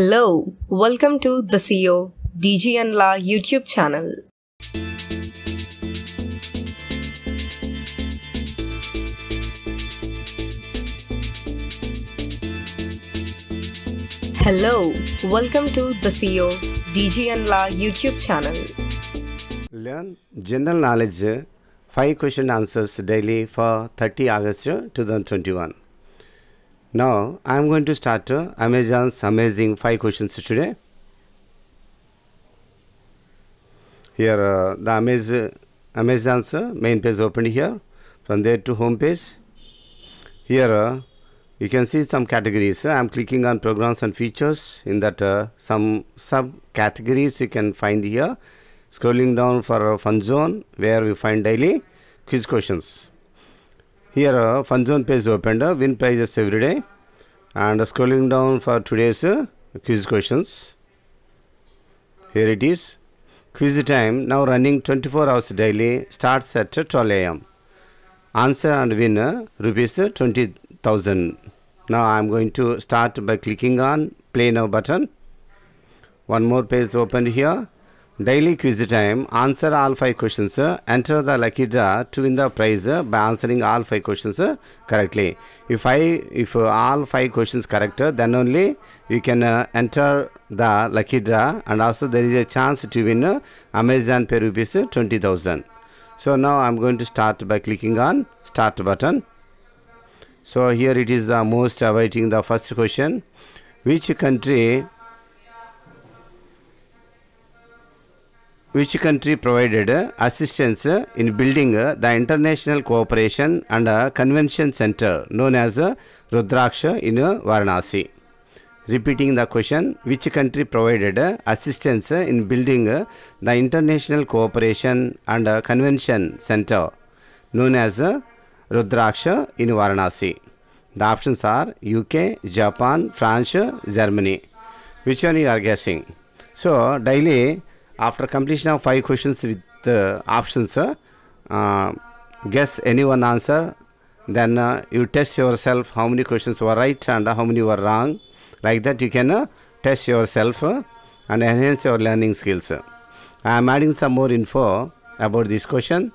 Hello, welcome to the CEO DG and La YouTube channel. Hello, welcome to the CEO DG and La YouTube channel. Learn general knowledge 5 question answers daily for 30 August 2021. Now I am going to start uh, Amazon's amazing 5 questions today. Here uh, the Amaz Amazon's uh, main page opened here. From there to home page. Here uh, you can see some categories. I am clicking on programs and features in that uh, some categories you can find here. Scrolling down for fun zone where we find daily quiz questions. Here uh, fun zone page opened, uh, win prizes every day. And uh, scrolling down for today's uh, quiz questions. Here it is. Quiz time now running 24 hours daily starts at 12 am. Answer and win uh, rupees uh, 20,000. Now I am going to start by clicking on play now button. One more page opened here. Daily quiz time. Answer all five questions. Enter the lucky draw to win the prize by answering all five questions correctly. If I if all five questions correct, then only you can uh, enter the lucky draw, and also there is a chance to win Amazon Pay rupees twenty thousand. So now I'm going to start by clicking on start button. So here it is the uh, most awaiting the first question. Which country which country provided uh, assistance uh, in building uh, the International Cooperation and Convention Center known as Rudraksha in Varanasi. Repeating the question, which country provided assistance in building the International Cooperation and Convention Center known as Rudraksha in Varanasi? The options are UK, Japan, France, Germany. Which one you are guessing? So, daily after completion of 5 questions with the options, uh, guess any one answer. Then uh, you test yourself how many questions were right and how many were wrong. Like that you can uh, test yourself uh, and enhance your learning skills. I am adding some more info about this question.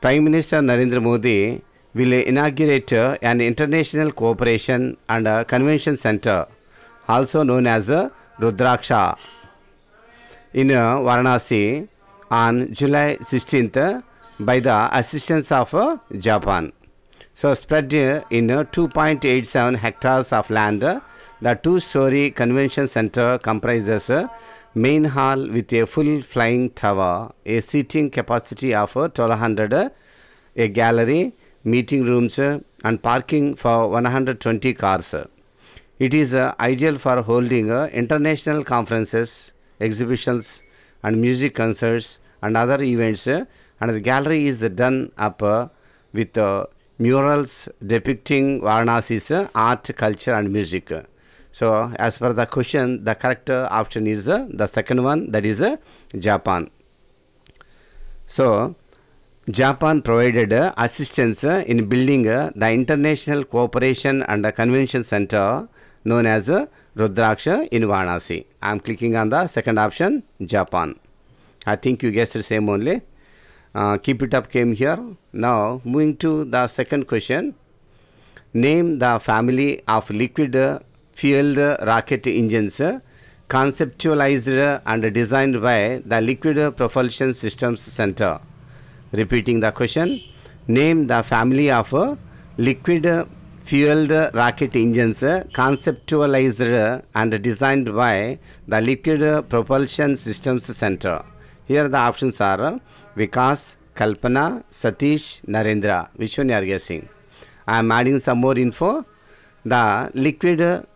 Prime Minister Narendra Modi will inaugurate uh, an international cooperation and convention center, also known as Rudraksha in Varanasi on July 16th by the assistance of Japan. So, spread in 2.87 hectares of land, the two story convention center comprises a main hall with a full flying tower, a seating capacity of 1200, a gallery, meeting rooms, and parking for 120 cars. It is ideal for holding international conferences, exhibitions and music concerts and other events. Eh? And the gallery is done up eh, with eh, murals depicting Varanasi's art, culture, and music. So, as per the question, the correct option is the second one, that is Japan. So, Japan provided assistance in building the International Cooperation and Convention Center known as Rudraksha in Varanasi. I am clicking on the second option, Japan. I think you guessed the same only. Uh, keep it up came here. Now moving to the second question. Name the family of liquid fueled rocket engines conceptualized and designed by the Liquid Propulsion Systems Center. Repeating the question, name the family of liquid fueled rocket engines conceptualized and designed by the Liquid Propulsion Systems Center. Here the options are Vikas, Kalpana, Satish, Narendra. Which one you are guessing? I am adding some more info. The Liquid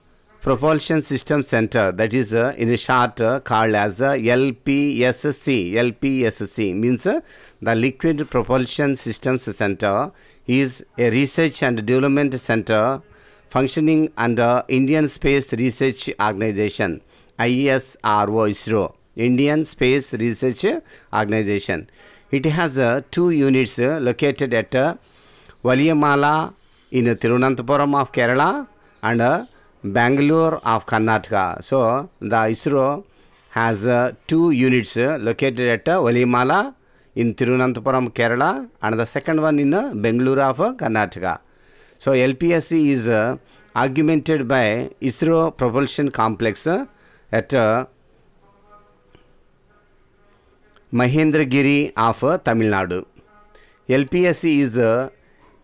Propulsion System Center, that is uh, in short uh, called as uh, LPSC. LPSC means uh, the Liquid Propulsion Systems Center is a research and development center functioning under Indian Space Research Organization ISRO ISRO Indian Space Research Organization it has uh, two units uh, located at uh, Valiyamala in uh, Tirunantapuram of Kerala and uh, Bangalore of Karnataka. So the ISRO has uh, two units uh, located at uh, Valiyamala in Tirunanthapuram, Kerala, and the second one in uh, Bengaluru of uh, Karnataka. So LPSC is uh, augmented by ISRO propulsion complex uh, at uh, Mahendragiri of uh, Tamil Nadu. LPSC is uh,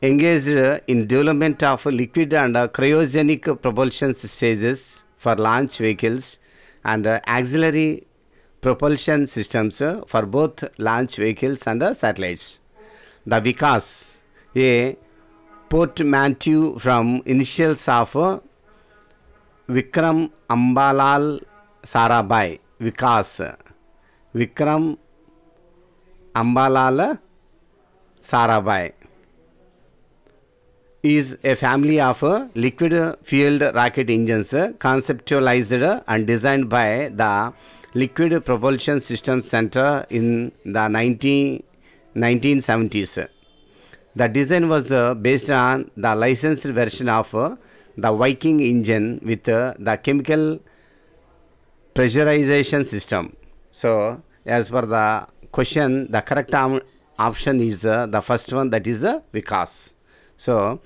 engaged uh, in development of liquid and uh, cryogenic propulsion stages for launch vehicles and auxiliary propulsion systems for both launch vehicles and uh, satellites. The Vikas, a portmanteau from initials of uh, Vikram Ambalal Sarabhai, Vikas, Vikram Ambalal Sarabhai is a family of uh, liquid fueled rocket engines conceptualized and designed by the liquid propulsion system center in the 19, 1970s. The design was uh, based on the licensed version of uh, the Viking engine with uh, the chemical pressurization system. So, as per the question, the correct option is the first one that is the Vikas. So,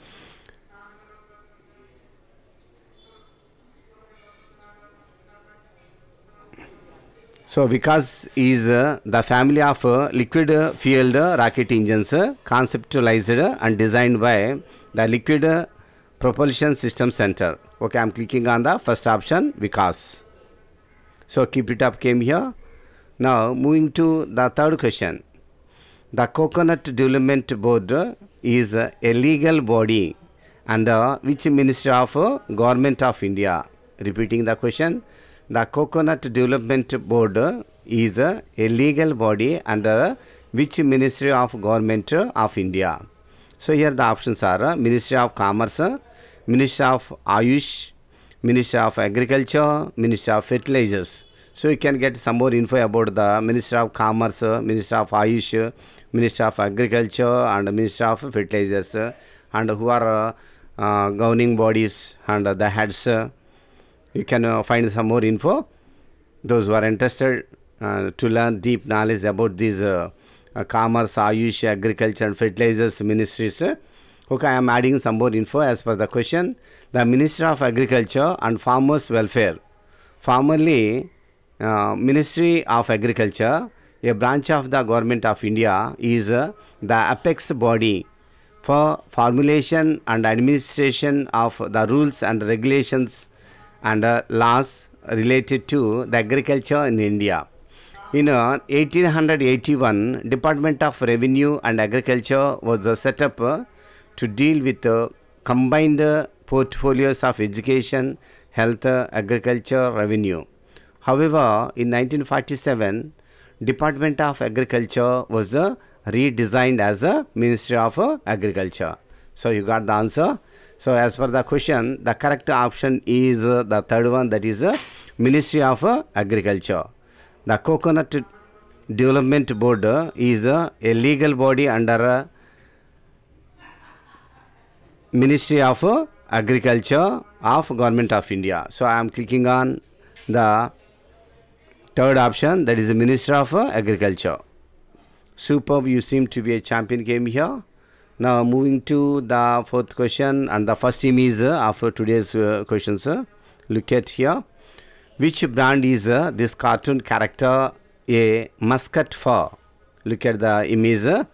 So Vikas is uh, the family of uh, liquid fueled rocket engines uh, conceptualized and designed by the Liquid Propulsion System Center. Okay, I'm clicking on the first option Vikas. So keep it up came here. Now moving to the third question. The Coconut Development Board is a legal body under which Ministry of uh, Government of India? Repeating the question the Coconut Development Board is a, legal body under which Ministry of Government of India. So here the options are Ministry of Commerce, Ministry of Ayush, Ministry of Agriculture, Ministry of Fertilizers. So you can get some more info about the Ministry of Commerce, Ministry of Ayush, Ministry of Agriculture and Ministry of Fertilizers and who are uh, governing bodies and the heads you can uh, find some more info. Those who are interested uh, to learn deep knowledge about these uh, uh commerce, Ayush, agriculture, and fertilizers ministries. Uh, okay, I am adding some more info as per the question. The Minister of Agriculture and Farmers Welfare, formerly uh, Ministry of Agriculture, a branch of the Government of India, is the apex body for formulation and administration of the rules and regulations and uh, laws related to the agriculture in India. In uh, 1881, Department of Revenue and Agriculture was uh, set up uh, to deal with uh, combined uh, portfolios of education, health, agriculture, revenue. However, in 1947, Department of Agriculture was redesigned as a Ministry of Agriculture. So you got the answer so as per the question, the correct option is uh, the third one that is uh, Ministry of uh, Agriculture. The Coconut Development Board uh, is uh, a legal body under uh, Ministry of Agriculture of Government of India. So I am clicking on the third option that is the Ministry of Agriculture. Superb, you seem to be a champion game here. Now moving to the fourth question and the first image uh, after today's uh, questions. Uh, look at here. Which brand is uh, this cartoon character a mascot for? Look at the image. Uh,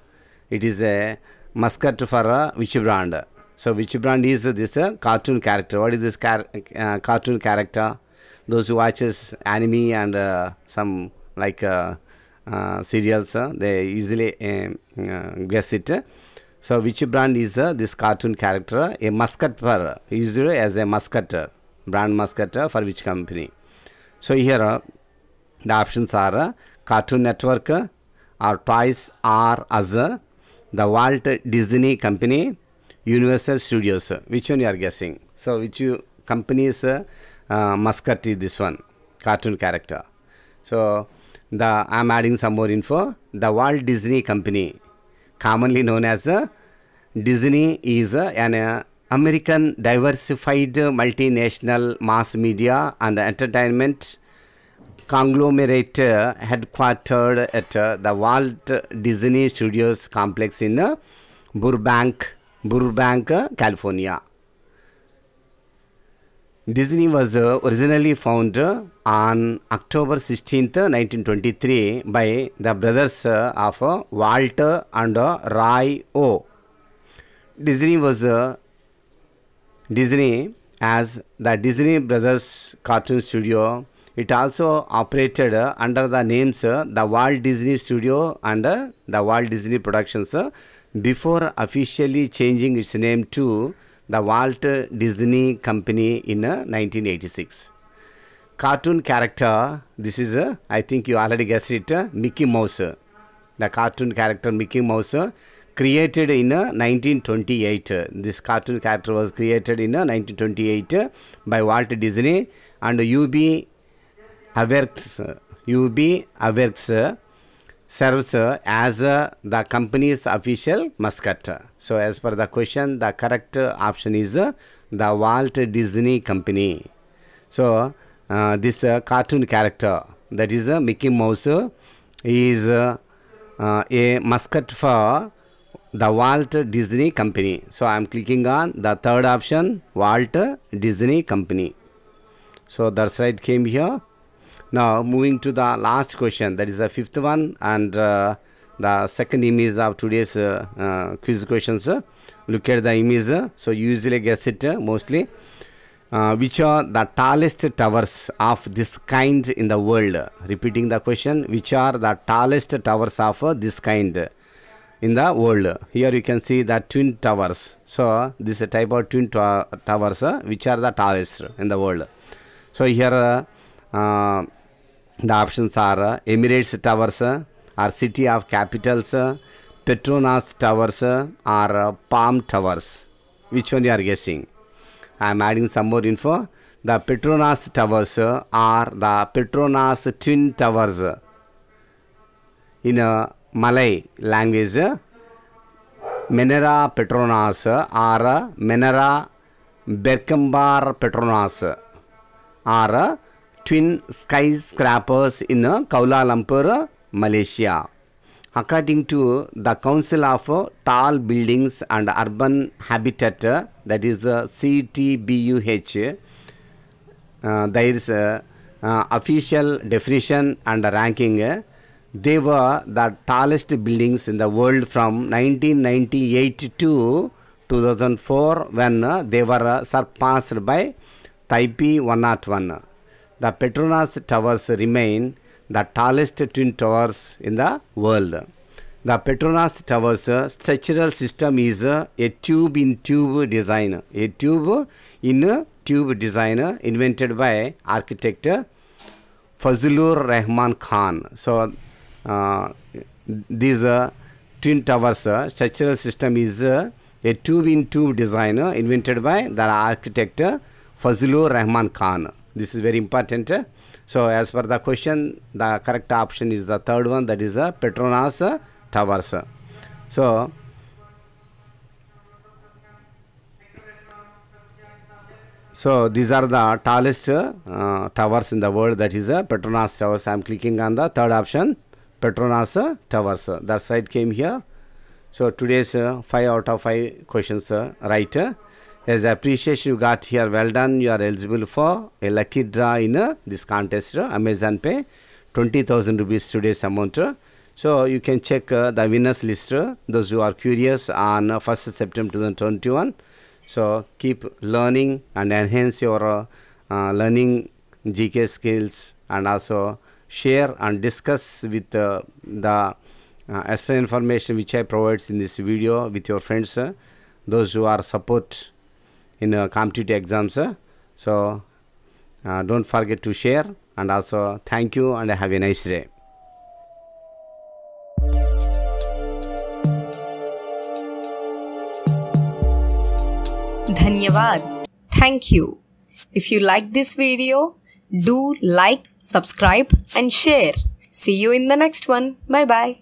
it is a mascot for uh, which brand? So which brand is this uh, cartoon character? What is this car uh, cartoon character? Those who watches anime and some like serials, they easily um, guess it. So which brand is uh, this cartoon character? A for? used as a musketeer, brand musketeer for which company? So here uh, the options are uh, Cartoon Network uh, or Toys R Us, uh, the Walt Disney Company, Universal Studios. Which one you are guessing? So which you company is uh, uh, musket is this one, cartoon character. So the I'm adding some more info. The Walt Disney Company commonly known as uh, Disney, is uh, an uh, American diversified uh, multinational mass media and entertainment conglomerate uh, headquartered at uh, the Walt Disney Studios complex in Burbank, Burbank, California. Disney was uh, originally founded uh, on October 16, 1923 by the brothers uh, of Walter and Roy O. Disney was Disney as the Disney Brothers Cartoon Studio. It also operated under the names the Walt Disney Studio and the Walt Disney Productions before officially changing its name to the Walt Disney Company in 1986. Uh, cartoon character, this is, a, uh, I think you already guessed it, uh, Mickey Mouse. The cartoon character Mickey Mouse created in 1928. This cartoon character was created in 1928 by Walt Disney and UB Averks. UB Averks serves as the company's official mascot. So as per the question, the correct option is the Walt Disney Company. So uh, this uh, cartoon character that is uh, Mickey Mouse is a mascot for the Walt Disney Company. So I am clicking on the third option Walt Disney Company. So that's right came here. Now moving to the last question, that is the fifth one, and uh, the second image of today's uh, uh, quiz questions. Look at the image. So you usually guess it uh, mostly. Uh, which are the tallest towers of this kind in the world? Repeating the question, which are the tallest towers of uh, this kind in the world? Here you can see the twin towers. So this type of twin towers, which are the tallest in the world. So here. Uh, the options are uh, Emirates Towers uh, or City of Capitals, uh, Petronas Towers or Palm Towers. Which one you are guessing? I am adding some more info. The Petronas Towers are the Petronas Twin Towers. In a Malay language, Menera Petronas or Menera Berkambar Petronas are twin skyscrapers in uh, Kuala Lumpur, uh, Malaysia. According to the Council of uh, Tall Buildings and Urban Habitat, that is CTBUH, uh, there is a uh, official definition and ranking. They were the tallest buildings in the world from 1998 to 2004 when they were surpassed by Taipei 101 the Petronas towers remain the tallest twin towers in the world. The Petronas towers structural system is a tube in tube design, a tube in tube design invented by architect Fazlur Rahman Khan. So uh, these uh, twin towers uh, structural system is uh, a tube in tube design invented by the architect Fazlur Rahman Khan. This is very important. So as per the question, the correct option is the third one. That is the Petronas Towers. So So these are the tallest uh, towers in the world. That is the uh, Petronas towers. I am clicking on the third option, Petronas towers. That side came here. So today's uh, five out of five questions uh, right. As appreciation you got here, well done. You are eligible for a lucky draw in uh, this contest. Uh, Amazon Pay, 20,000 rupees today's amount. Uh. So you can check uh, the winners list. Uh, those who are curious on 1st uh, September 2021. So keep learning and enhance your learning GK skills and also share and discuss with uh, the uh, extra information which I provides in this video with your friends, uh, those who are support in uh, competitive exams. So uh, don't forget to share and also thank you and have a nice day. Dhanyavad. Thank you. If you like this video, do like, subscribe and share. See you in the next one. Bye bye.